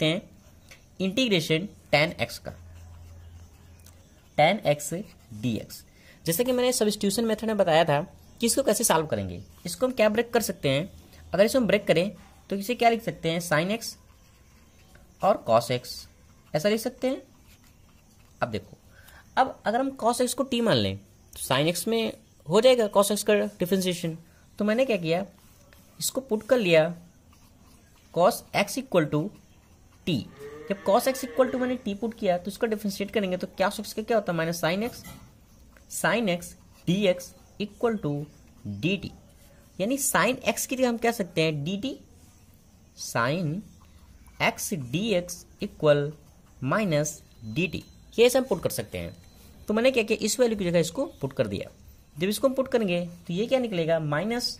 सकते हैं integration ten x का टेन एक्स डी एक्स जैसे कि मैंने सब्सिट्यूशन मेथड में बताया था कि इसको कैसे सॉल्व करेंगे इसको हम क्या ब्रेक कर सकते हैं अगर इसको हम ब्रेक करें तो इसे क्या लिख सकते हैं साइन एक्स और कॉस एक्स ऐसा लिख सकते हैं अब देखो अब अगर हम कॉस एक्स को टी मान लें तो साइन एक्स में हो जाएगा कॉस एक्स का डिफ्रेंसिएशन तो मैंने क्या किया इसको पुट कर लिया cos x equal to t जब कॉस एक्स इक्वल टू मैंने टी पुट किया तो इसको डिफ्रेंशिएट करेंगे तो क्या उसका क्या होता है minus sine x sine x d x equal to d t यानी साइन एक्स की जगह हम कह सकते हैं d t sine x d x equal minus d t ये ऐसे हम पुट कर सकते हैं तो मैंने क्या किया इस वैल्यू की जगह इसको पुट कर दिया जब इसको हम पुट करेंगे तो ये क्या निकलेगा minus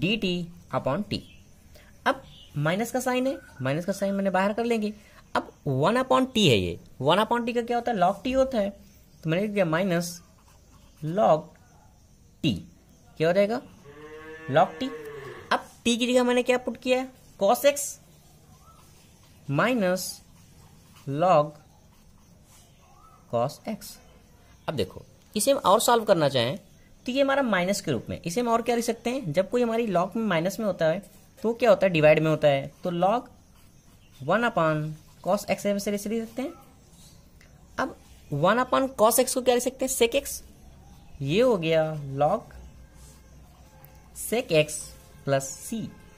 d t upon t अब माइनस का साइन है माइनस का साइन मैंने बाहर कर लेंगे अब वन अपॉन टी है ये वन अपॉन टी का क्या होता है लॉग टी होता है तो मैंने लिख दिया माइनस लॉग टी क्या हो जाएगा लॉग टी अब टी की जगह मैंने क्या पुट किया है cos x minus log cos x अब देखो इसे हम और सॉल्व करना चाहें तो ये हमारा माइनस के रूप में इसे हम और क्या लिख सकते हैं जब कोई हमारी लॉग में माइनस में होता है तो क्या होता है डिवाइड में होता है तो log one upon cos x एम से लिख सकते हैं अब वन अपान कॉस एक्स को क्या लिख सकते हैं सेक एक्स ये हो गया लॉग सेक एक्स प्लस सी